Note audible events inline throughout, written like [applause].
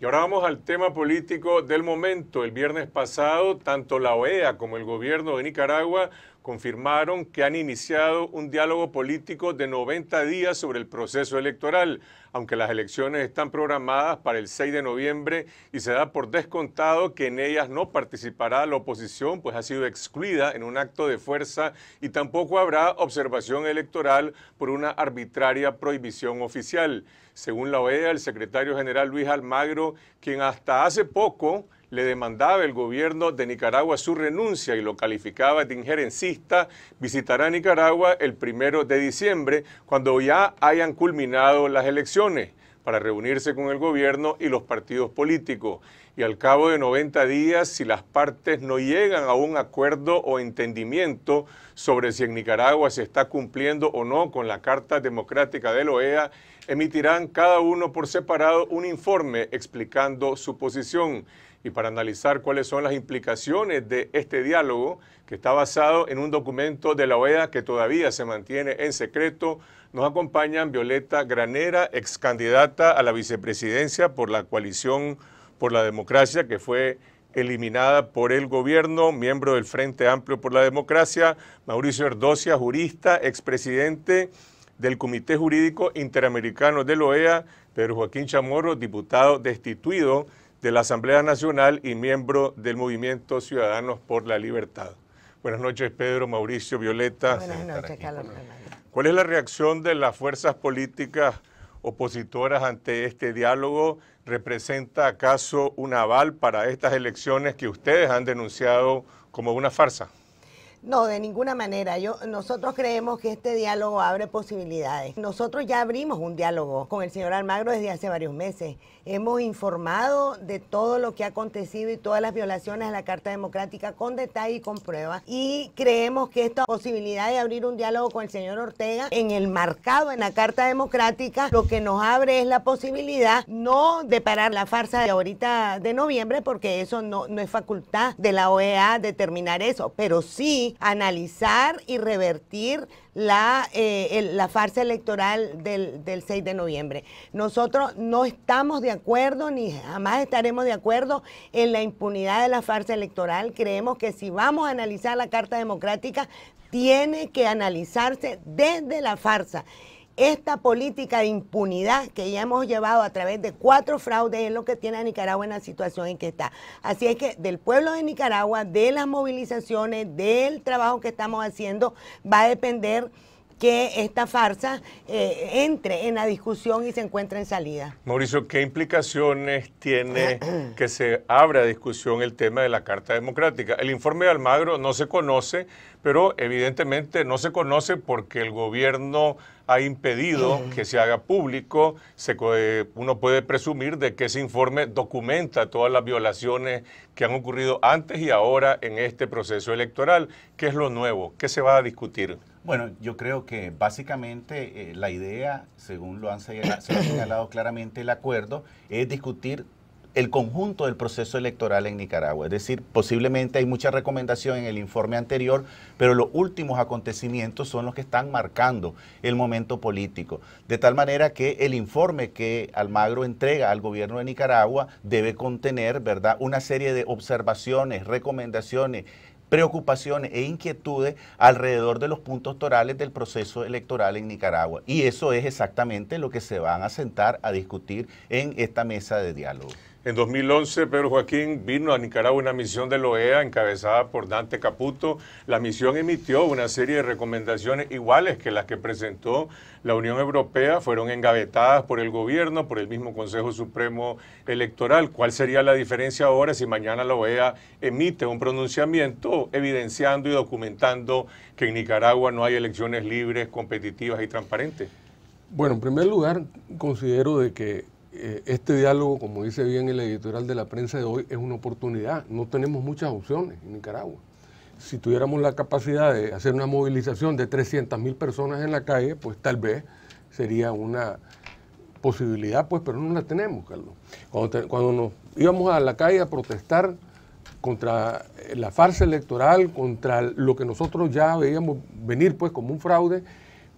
Y ahora vamos al tema político del momento. El viernes pasado, tanto la OEA como el gobierno de Nicaragua confirmaron que han iniciado un diálogo político de 90 días sobre el proceso electoral, aunque las elecciones están programadas para el 6 de noviembre y se da por descontado que en ellas no participará la oposición, pues ha sido excluida en un acto de fuerza y tampoco habrá observación electoral por una arbitraria prohibición oficial. Según la OEA, el secretario general Luis Almagro, quien hasta hace poco le demandaba el gobierno de Nicaragua su renuncia y lo calificaba de injerencista, visitará Nicaragua el primero de diciembre, cuando ya hayan culminado las elecciones para reunirse con el gobierno y los partidos políticos. Y al cabo de 90 días, si las partes no llegan a un acuerdo o entendimiento sobre si en Nicaragua se está cumpliendo o no con la Carta Democrática de la e OEA, emitirán cada uno por separado un informe explicando su posición. Y para analizar cuáles son las implicaciones de este diálogo, que está basado en un documento de la OEA que todavía se mantiene en secreto, nos acompañan Violeta Granera, ex candidata a la vicepresidencia por la coalición por la democracia, que fue eliminada por el gobierno, miembro del Frente Amplio por la Democracia, Mauricio erdosia jurista, expresidente del Comité Jurídico Interamericano de la e OEA, Pedro Joaquín Chamorro, diputado destituido de la Asamblea Nacional y miembro del Movimiento Ciudadanos por la Libertad. Buenas noches, Pedro, Mauricio, Violeta. Buenas noches, Carlos. ¿Cuál es la reacción de las fuerzas políticas opositoras ante este diálogo? ¿Representa acaso un aval para estas elecciones que ustedes han denunciado como una farsa? No, de ninguna manera. Yo, nosotros creemos que este diálogo abre posibilidades. Nosotros ya abrimos un diálogo con el señor Almagro desde hace varios meses. Hemos informado de todo lo que ha acontecido y todas las violaciones a la Carta Democrática con detalle y con pruebas. Y creemos que esta posibilidad de abrir un diálogo con el señor Ortega en el marcado en la Carta Democrática, lo que nos abre es la posibilidad no de parar la farsa de ahorita de noviembre, porque eso no, no es facultad de la OEA determinar eso, pero sí analizar y revertir la, eh, la farsa electoral del, del 6 de noviembre. Nosotros no estamos de acuerdo ni jamás estaremos de acuerdo en la impunidad de la farsa electoral. Creemos que si vamos a analizar la Carta Democrática, tiene que analizarse desde la farsa esta política de impunidad que ya hemos llevado a través de cuatro fraudes es lo que tiene a Nicaragua en la situación en que está. Así es que del pueblo de Nicaragua, de las movilizaciones, del trabajo que estamos haciendo, va a depender que esta farsa eh, entre en la discusión y se encuentre en salida. Mauricio, ¿qué implicaciones tiene [clears throat] que se abra discusión el tema de la Carta Democrática? El informe de Almagro no se conoce, pero evidentemente no se conoce porque el gobierno ha impedido [clears throat] que se haga público. Se, eh, uno puede presumir de que ese informe documenta todas las violaciones que han ocurrido antes y ahora en este proceso electoral. ¿Qué es lo nuevo? ¿Qué se va a discutir? Bueno, yo creo que básicamente eh, la idea, según lo han señalado, claramente el acuerdo, es discutir el conjunto del proceso electoral en Nicaragua. Es decir, posiblemente hay mucha recomendación en el informe anterior, pero los últimos acontecimientos son los que están marcando el momento político. De tal manera que el informe que Almagro entrega al gobierno de Nicaragua debe contener, ¿verdad?, una serie de observaciones, recomendaciones, preocupaciones e inquietudes alrededor de los puntos torales del proceso electoral en Nicaragua. Y eso es exactamente lo que se van a sentar a discutir en esta mesa de diálogo. En 2011, Pedro Joaquín vino a Nicaragua una misión de la e OEA encabezada por Dante Caputo. La misión emitió una serie de recomendaciones iguales que las que presentó la Unión Europea, fueron engavetadas por el gobierno, por el mismo Consejo Supremo Electoral. ¿Cuál sería la diferencia ahora si mañana la e OEA emite un pronunciamiento evidenciando y documentando que en Nicaragua no hay elecciones libres, competitivas y transparentes? Bueno, en primer lugar, considero de que eh, este diálogo, como dice bien el editorial de la prensa de hoy, es una oportunidad. No tenemos muchas opciones en Nicaragua. Si tuviéramos la capacidad de hacer una movilización de 300 mil personas en la calle, pues tal vez sería una posibilidad, pues, pero no la tenemos, Carlos. Cuando, nos íbamos a la calle a protestar contra eh, la farsa electoral, contra lo que nosotros ya veíamos venir, pues, como un fraude,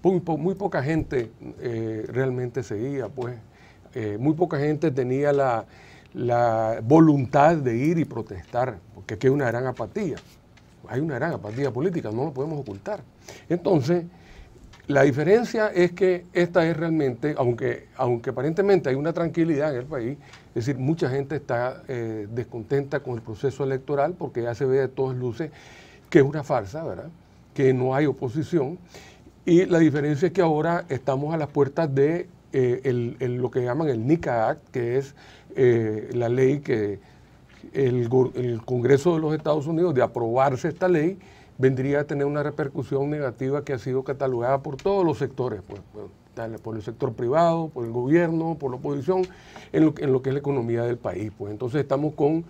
muy, poca gente eh, realmente seguía, pues, eh, muy poca gente tenía la, voluntad de ir y protestar, porque aquí hay una gran apatía. Hay una gran apatía política, no lo podemos ocultar. Entonces, la diferencia es que esta es realmente, aunque, aunque aparentemente hay una tranquilidad en el país, es decir, mucha gente está eh, descontenta con el proceso electoral porque ya se ve de todas luces que es una farsa, ¿verdad? Que no hay oposición. Y la diferencia es que ahora estamos a las puertas de eh, lo que llaman el NICA Act, que es eh, la ley que el, Congreso de los Estados Unidos, de aprobarse esta ley, vendría a tener una repercusión negativa que ha sido catalogada por todos los sectores, pues, por el sector privado, por el gobierno, por la oposición, en lo, que es la economía del país. Pues. Entonces estamos con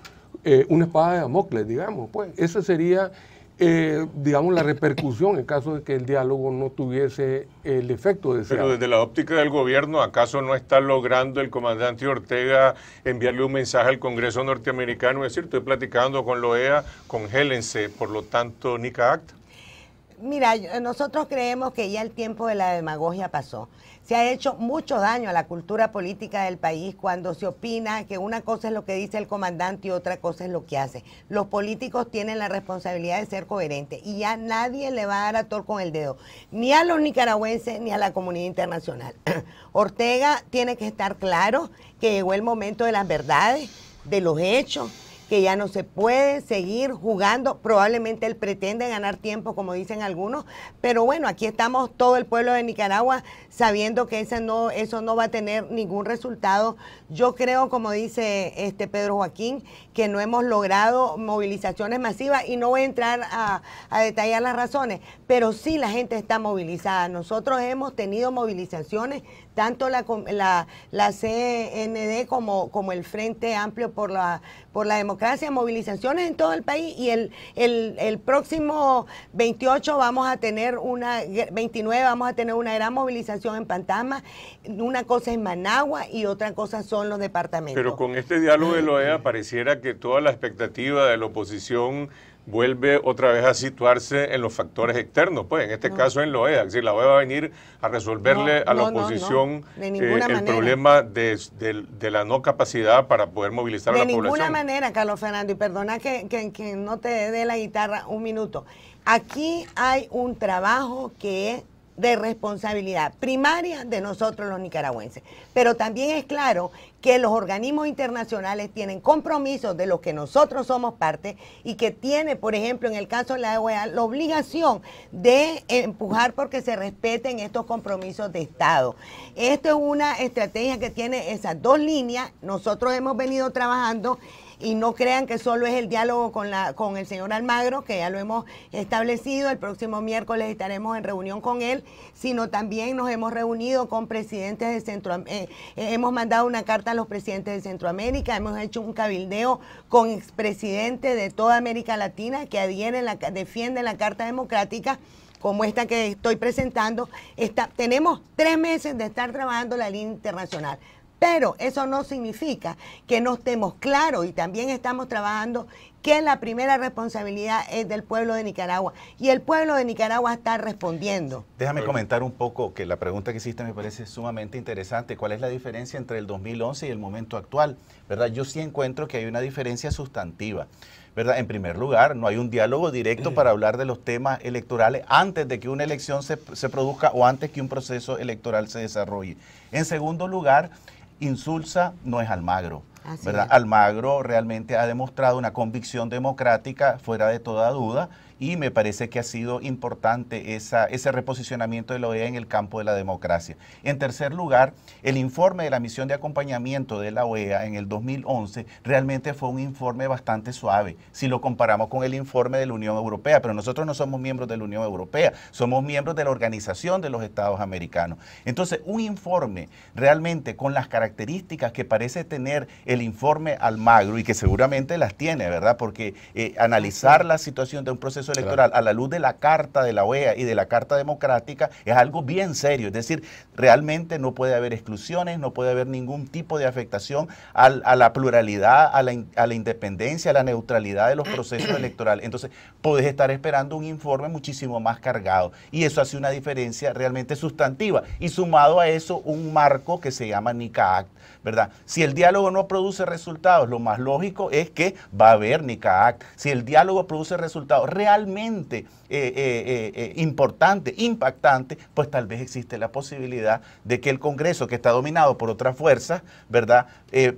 eh, una espada de Damocles, digamos. Pues. Ese sería eh, digamos, la repercusión en caso de que el diálogo no tuviese el efecto deseado. Pero desde la óptica del gobierno, ¿acaso no está logrando el comandante Ortega enviarle un mensaje al Congreso norteamericano? Es decir, estoy platicando con LOEA, OEA, congélense, por lo tanto, NICA Acta. Mira, nosotros creemos que ya el tiempo de la demagogia pasó se ha hecho mucho daño a la cultura política del país cuando se opina que una cosa es lo que dice el comandante y otra cosa es lo que hace. Los políticos tienen la responsabilidad de ser coherentes y ya nadie le va a dar a con el dedo, ni a los nicaragüenses ni a la comunidad internacional. [clears throat] Ortega tiene que estar claro que llegó el momento de las verdades, de los hechos que ya no se puede seguir jugando. Probablemente él pretende ganar tiempo, como dicen algunos, pero bueno, aquí estamos todo el pueblo de Nicaragua sabiendo que no, eso no va a tener ningún resultado. Yo creo, como dice este Pedro Joaquín, que no hemos logrado movilizaciones masivas y no voy a entrar a, detallar las razones, pero sí la gente está movilizada. Nosotros hemos tenido movilizaciones, tanto la, la, la CND como, como el Frente Amplio por la, por la Democracia democracia, movilizaciones en todo el país y el, el, próximo 28 vamos a tener una, 29 vamos a tener una gran movilización en Pantama, Una cosa en Managua y otra cosa son los departamentos. Pero con este diálogo de la OEA pareciera que toda la expectativa de la oposición vuelve otra vez a situarse en los factores externos, pues en este caso en la OEA, es decir, la OEA va a venir a resolverle a la oposición eh, el problema de, la no capacidad para poder movilizar a la población. De ninguna manera, Carlos Fernando, y perdona que, no te dé la guitarra un minuto. Aquí hay un trabajo que de responsabilidad primaria de nosotros los nicaragüenses. Pero también es claro que los organismos internacionales tienen compromisos de los que nosotros somos parte y que tiene, por ejemplo, en el caso de la OEA, la obligación de empujar porque se respeten estos compromisos de Estado. Esto es una estrategia que tiene esas dos líneas. Nosotros hemos venido trabajando y no crean que solo es el diálogo con, la, con el señor Almagro, que ya lo hemos establecido, el próximo miércoles estaremos en reunión con él, sino también nos hemos reunido con presidentes de Centroamérica, eh, eh, hemos mandado una carta a los presidentes de Centroamérica, hemos hecho un cabildeo con expresidentes de toda América Latina que adhieren, la, defienden la Carta Democrática como esta que estoy presentando, tenemos tres meses de estar trabajando la línea internacional. Pero eso no significa que no estemos claros y también estamos trabajando que la primera responsabilidad es del pueblo de Nicaragua y el pueblo de Nicaragua está respondiendo. Déjame comentar un poco que la pregunta que hiciste me parece sumamente interesante. ¿Cuál es la diferencia entre el 2011 y el momento actual? ¿Verdad? Yo sí encuentro que hay una diferencia sustantiva. ¿verdad? En primer lugar, no hay un diálogo directo para hablar de los temas electorales antes de que una elección se, se produzca o antes que un proceso electoral se desarrolle. En segundo lugar, Insulsa no es Almagro. ¿verdad? Almagro realmente ha demostrado una convicción democrática fuera de toda duda y me parece que ha sido importante ese reposicionamiento de la OEA en el campo de la democracia. En tercer lugar, el informe de la misión de acompañamiento de la OEA en el 2011 realmente fue un informe bastante suave, si lo comparamos con el informe de la Unión Europea, pero nosotros no somos miembros de la Unión Europea, somos miembros de la Organización de los Estados Americanos. Entonces, un informe realmente con las características que parece tener el informe Almagro y que seguramente las tiene, ¿verdad? Porque eh, analizar la situación de un proceso electoral a la luz de la Carta de la OEA y de la Carta Democrática es algo bien serio. Es decir, realmente no puede haber exclusiones, no puede haber ningún tipo de afectación a la pluralidad, a la, independencia, a la neutralidad de los ah, procesos [clears throat] electorales. Entonces, podés estar esperando un informe muchísimo más cargado. Y eso hace una diferencia realmente sustantiva. Y sumado a eso, un marco que se llama NICA Act, ¿verdad? Si el diálogo no produce resultados, lo más lógico es que va a haber NICA Act. Si el diálogo produce resultados, realmente realmente eh, eh, eh, importante, impactante, pues tal vez existe la posibilidad de que el Congreso, que está dominado por otras fuerzas, ¿verdad?,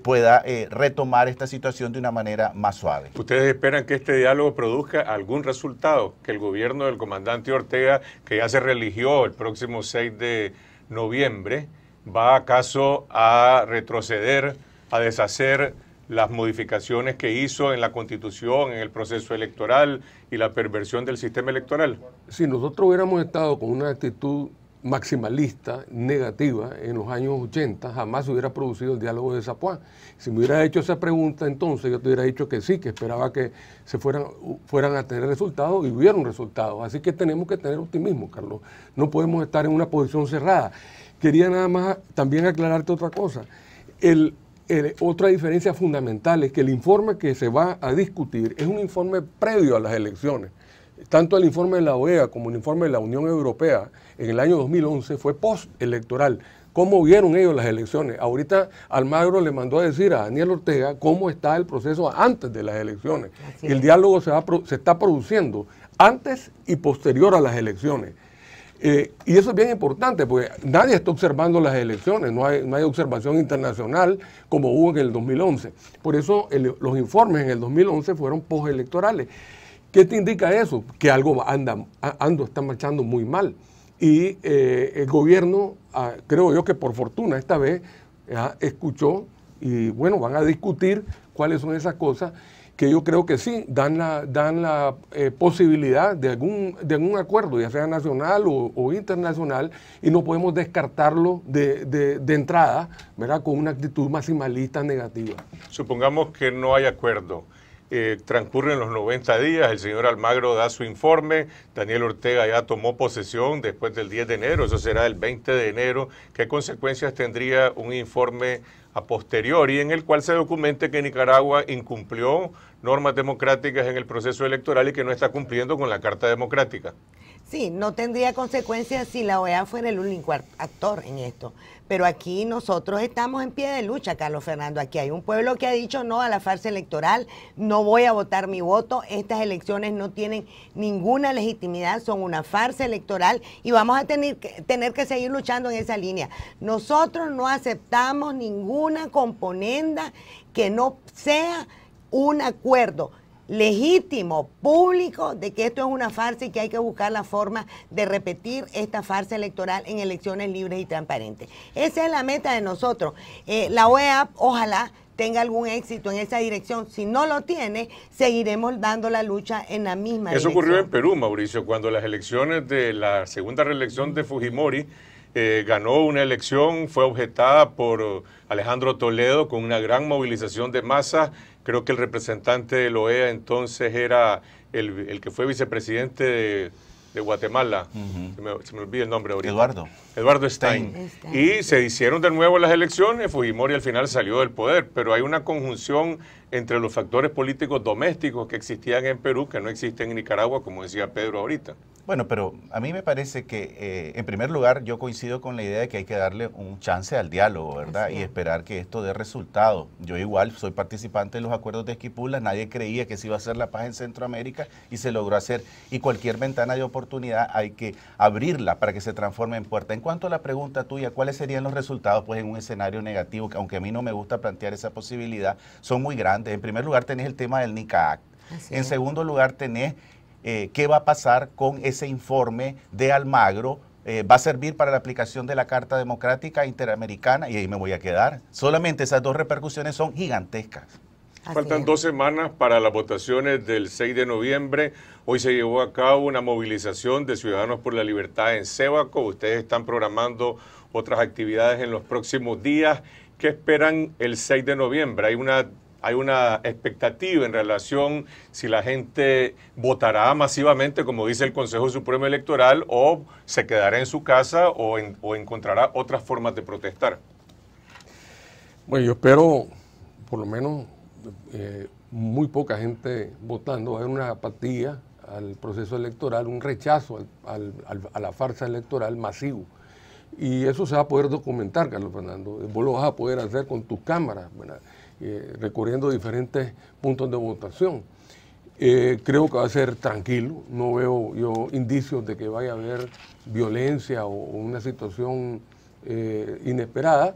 pueda retomar esta situación de una manera más suave. ¿Ustedes esperan que este diálogo produzca algún resultado? Que el gobierno del comandante Ortega, que ya se religió el próximo 6 de noviembre, va acaso a retroceder, a deshacer las modificaciones que hizo en la constitución, en el proceso electoral y la perversión del sistema electoral? Si nosotros hubiéramos estado con una actitud maximalista, negativa, en los años 80, jamás se hubiera producido el diálogo de Zapuán. Si me hubiera hecho esa pregunta, entonces yo te hubiera dicho que sí, que esperaba que se fueran, fueran a tener resultados y hubieron resultados. Así que tenemos que tener optimismo, Carlos. No podemos estar en una posición cerrada. Quería nada más también aclararte otra cosa. El, otra diferencia fundamental es que el informe que se va a discutir es un informe previo a las elecciones. Tanto el informe de la OEA como el informe de la Unión Europea en el año 2011 fue postelectoral. ¿Cómo vieron ellos las elecciones? Ahorita Almagro le mandó a decir a Daniel Ortega cómo está el proceso antes de las elecciones. El diálogo se, se está produciendo antes y posterior a las elecciones. Eh, y eso es bien importante, porque nadie está observando las elecciones, no hay, observación internacional como hubo en el 2011. Por eso los informes en el 2011 fueron postelectorales. ¿Qué te indica eso? Que algo anda, ando, está marchando muy mal. Y eh, el gobierno, ah, creo yo que por fortuna esta vez, ah, escuchó y bueno, van a discutir cuáles son esas cosas que yo creo que sí, dan la, dan eh, posibilidad de algún, acuerdo, ya sea nacional o, internacional, y no podemos descartarlo de, entrada, ¿verdad? Con una actitud maximalista negativa. Supongamos que no hay acuerdo. Eh, transcurren los 90 días, el señor Almagro da su informe, Daniel Ortega ya tomó posesión después del 10 de enero, eso será el 20 de enero. ¿Qué consecuencias tendría un informe a posteriori en el cual se documente que Nicaragua incumplió normas democráticas en el proceso electoral y que no está cumpliendo con la Carta Democrática? Sí, no tendría consecuencias si la OEA fuera el único actor en esto. Pero aquí nosotros estamos en pie de lucha, Carlos Fernando. Aquí hay un pueblo que ha dicho no a la farsa electoral, no voy a votar mi voto, estas elecciones no tienen ninguna legitimidad, son una farsa electoral y vamos a tener que, tener que seguir luchando en esa línea. Nosotros no aceptamos ninguna componenda que no sea un acuerdo legítimo, público, de que esto es una farsa y que hay que buscar la forma de repetir esta farsa electoral en elecciones libres y transparentes. Esa es la meta de nosotros. Eh, la OEA, ojalá tenga algún éxito en esa dirección. Si no lo tiene, seguiremos dando la lucha en la misma dirección. Eso ocurrió en Perú, Mauricio, cuando las elecciones de la segunda reelección de Fujimori eh, ganó una elección, fue objetada por Alejandro Toledo con una gran movilización de masas. Creo que el representante de OEA entonces era el, que fue vicepresidente de, Guatemala. se, me, olvida el nombre ahorita. Eduardo. Eduardo Stein. Y se hicieron de nuevo las elecciones. Fujimori al final salió del poder, pero hay una conjunción entre los factores políticos domésticos que existían en Perú que no existen en Nicaragua, como decía Pedro ahorita. Bueno, pero a mí me parece que, eh, en primer lugar, yo coincido con la idea de que hay que darle un chance al diálogo, ¿verdad? Y esperar que esto dé resultado. Yo igual soy participante de los acuerdos de Esquipula, nadie creía que se iba a hacer la paz en Centroamérica y se logró hacer. Y cualquier ventana de oportunidad hay que abrirla para que se transforme en puerta. En cuanto a la pregunta tuya, ¿cuáles serían los resultados pues, en un escenario negativo? Que aunque a mí no me gusta plantear esa posibilidad, son muy grandes. En primer lugar, tenés el tema del NICAC. En segundo lugar, tenés eh, qué va a pasar con ese informe de Almagro. Eh, va a servir para la aplicación de la Carta Democrática Interamericana y ahí me voy a quedar. Solamente esas dos repercusiones son gigantescas. Faltan dos semanas para las votaciones del 6 de noviembre. Hoy se llevó a cabo una movilización de Ciudadanos por la Libertad en Sébaco. Ustedes están programando otras actividades en los próximos días. ¿Qué esperan el 6 de noviembre? Hay una hay una expectativa en relación si la gente votará masivamente, como dice el Consejo Supremo Electoral, o se quedará en su casa o, encontrará otras formas de protestar. Bueno, yo espero por lo menos eh, muy poca gente votando. Hay una apatía al proceso electoral, un rechazo a la farsa electoral masivo. Y eso se va a poder documentar, Carlos Fernando. Vos lo vas a poder hacer con tus cámaras. Eh, recorriendo recurriendo diferentes puntos de votación. Eh, creo que va a ser tranquilo, no veo yo indicios de que vaya a haber violencia o, una situación eh, inesperada,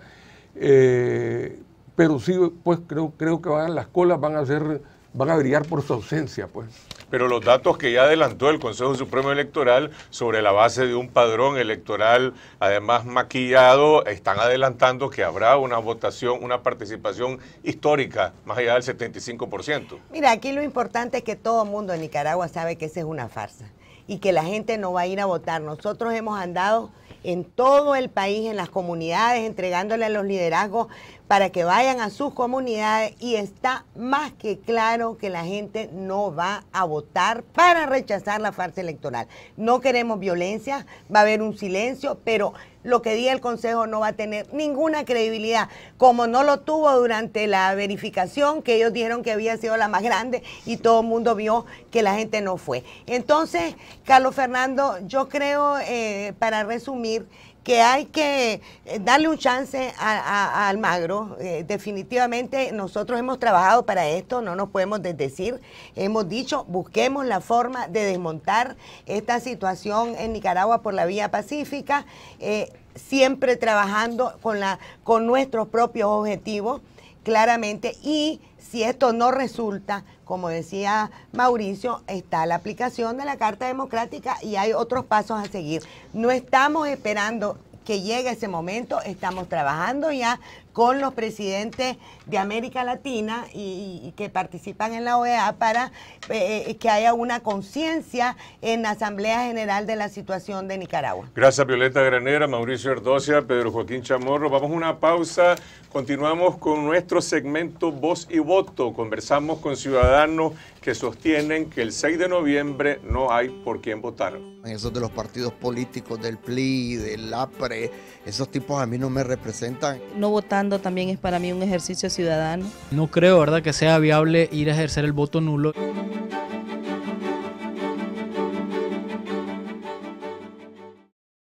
pero sí, pues creo, creo que van, las colas van a ser van a brillar por su ausencia, pues. Pero los datos que ya adelantó el Consejo Supremo Electoral sobre la base de un padrón electoral, además maquillado, están adelantando que habrá una votación, una participación histórica, más allá del 75%. Mira, aquí lo importante es que todo el mundo en Nicaragua sabe que esa es una farsa y que la gente no va a ir a votar. Nosotros hemos andado en todo el país, en las comunidades, entregándole a los liderazgos para que vayan a sus comunidades y está más que claro que la gente no va a votar para rechazar la farsa electoral. No queremos violencia, va a haber un silencio, pero lo que diga el Consejo no va a tener ninguna credibilidad, como no lo tuvo durante la verificación, que ellos dijeron que había sido la más grande y todo el mundo vio que la gente no fue. Entonces, Carlos Fernando, yo creo, eh, para resumir, que hay que eh, darle un chance a, Almagro. Eh, definitivamente nosotros hemos trabajado para esto, no nos podemos desdecir. Hemos dicho, busquemos la forma de desmontar esta situación en Nicaragua por la vía pacífica, eh, siempre trabajando con, la, con nuestros propios objetivos, claramente, y si esto no resulta, como decía Mauricio, está la aplicación de la Carta Democrática y hay otros pasos a seguir. No estamos esperando que llegue ese momento, estamos trabajando ya con los presidentes de América Latina y, que participan en la OEA para eh, eh, que haya una conciencia en la Asamblea General de la situación de Nicaragua. Gracias Violeta Granera, Mauricio Erdocia, Pedro Joaquín Chamorro. Vamos a una pausa, continuamos con nuestro segmento Voz y Voto. Conversamos con ciudadanos que sostienen que el 6 de noviembre no hay por quién votar. Esos de los partidos políticos, del PLI, del APRE, esos tipos a mí no me representan. No votando también es para mí un ejercicio ciudadano. No creo, ¿verdad?, que sea viable ir a ejercer el voto nulo.